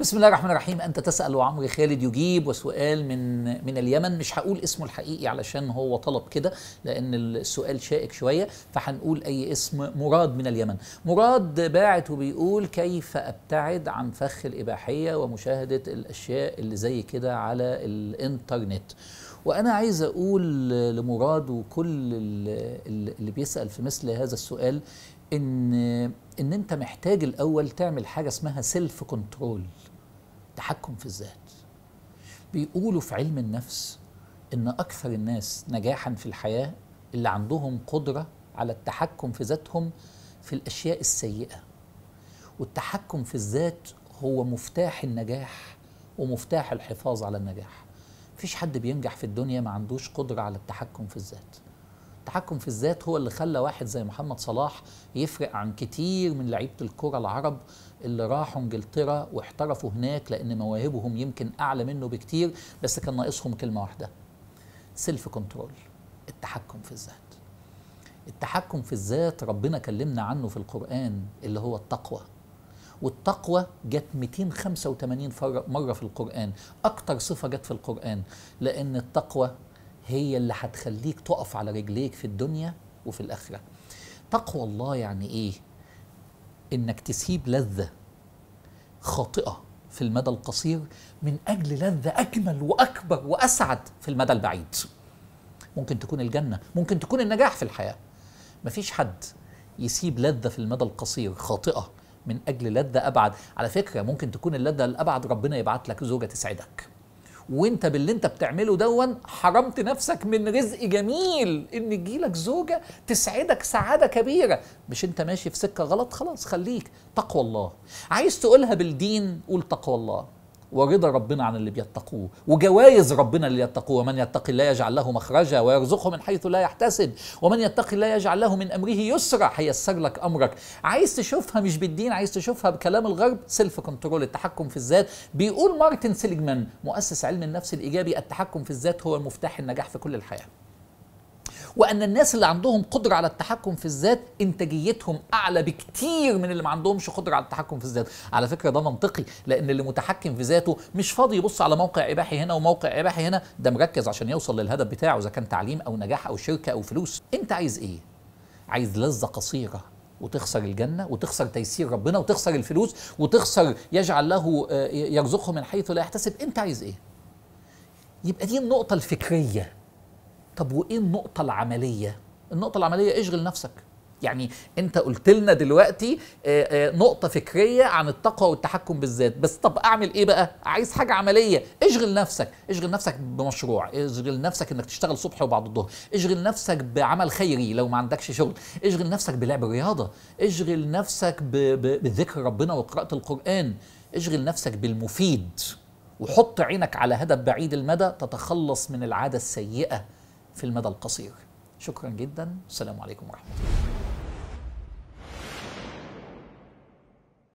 بسم الله الرحمن الرحيم أنت تسأل وعمرو خالد يجيب وسؤال من من اليمن مش هقول اسمه الحقيقي علشان هو طلب كده لأن السؤال شائك شوية فهنقول أي اسم مراد من اليمن مراد باعت وبيقول كيف أبتعد عن فخ الإباحية ومشاهدة الأشياء اللي زي كده على الإنترنت وأنا عايز أقول لمراد وكل اللي بيسأل في مثل هذا السؤال ان ان انت محتاج الاول تعمل حاجه اسمها سيلف كنترول تحكم في الذات بيقولوا في علم النفس ان اكثر الناس نجاحا في الحياه اللي عندهم قدره على التحكم في ذاتهم في الاشياء السيئه والتحكم في الذات هو مفتاح النجاح ومفتاح الحفاظ على النجاح مفيش حد بينجح في الدنيا ما عندوش قدره على التحكم في الذات التحكم في الذات هو اللي خلى واحد زي محمد صلاح يفرق عن كتير من لعيبه الكره العرب اللي راحوا انجلترا واحترفوا هناك لان مواهبهم يمكن اعلى منه بكتير بس كان ناقصهم كلمه واحده سيلف كنترول التحكم في الذات التحكم في الذات ربنا كلمنا عنه في القرآن اللي هو التقوى والتقوى جت 285 مرة في القرآن أكتر صفة جت في القرآن لأن التقوى هي اللي هتخليك تقف على رجليك في الدنيا وفي الاخره تقوى الله يعني ايه انك تسيب لذه خاطئه في المدى القصير من اجل لذه اجمل واكبر واسعد في المدى البعيد ممكن تكون الجنه ممكن تكون النجاح في الحياه مفيش حد يسيب لذه في المدى القصير خاطئه من اجل لذه ابعد على فكره ممكن تكون اللذه الابعد ربنا يبعت لك زوجه تسعدك وانت باللي انت بتعمله دون حرمت نفسك من رزق جميل ان تجيلك زوجه تسعدك سعاده كبيره مش انت ماشي في سكه غلط خلاص خليك تقوى الله عايز تقولها بالدين قول تقوى الله ورضا ربنا عن اللي بيتقوه وجوائز ربنا اللي يتقوه ومن يتق الله يجعل له مخرجا ويرزقه من حيث لا يحتسب ومن يتق الله يجعل له من امره يسرا هيسر لك امرك عايز تشوفها مش بالدين عايز تشوفها بكلام الغرب سيلف كنترول التحكم في الذات بيقول مارتن سيليجمان مؤسس علم النفس الايجابي التحكم في الذات هو مفتاح النجاح في كل الحياه وان الناس اللي عندهم قدره على التحكم في الذات انتاجيتهم اعلى بكتير من اللي ما عندهمش قدره على التحكم في الذات على فكره ده منطقي لان اللي متحكم في ذاته مش فاضي يبص على موقع اباحي هنا وموقع اباحي هنا ده مركز عشان يوصل للهدف بتاعه اذا كان تعليم او نجاح او شركه او فلوس انت عايز ايه عايز لذه قصيره وتخسر الجنة وتخسر تيسير ربنا وتخسر الفلوس وتخسر يجعل له آه، يرزقه من حيث لا يحتسب انت عايز ايه يبقى دي النقطة الفكرية طب وايه النقطه العمليه النقطه العمليه اشغل نفسك يعني انت قلت لنا دلوقتي آه، آه، نقطه فكريه عن التقوى والتحكم بالذات بس طب اعمل ايه بقى عايز حاجه عمليه اشغل نفسك اشغل نفسك بمشروع اشغل نفسك انك تشتغل صبح وبعد الظهر اشغل نفسك بعمل خيري لو ما عندكش شغل اشغل نفسك بلعب رياضه اشغل نفسك بذكر ربنا وقراءه القران اشغل نفسك بالمفيد وحط عينك على هدف بعيد المدى تتخلص من العاده السيئه في المدى القصير شكرا جدا السلام عليكم ورحمة الله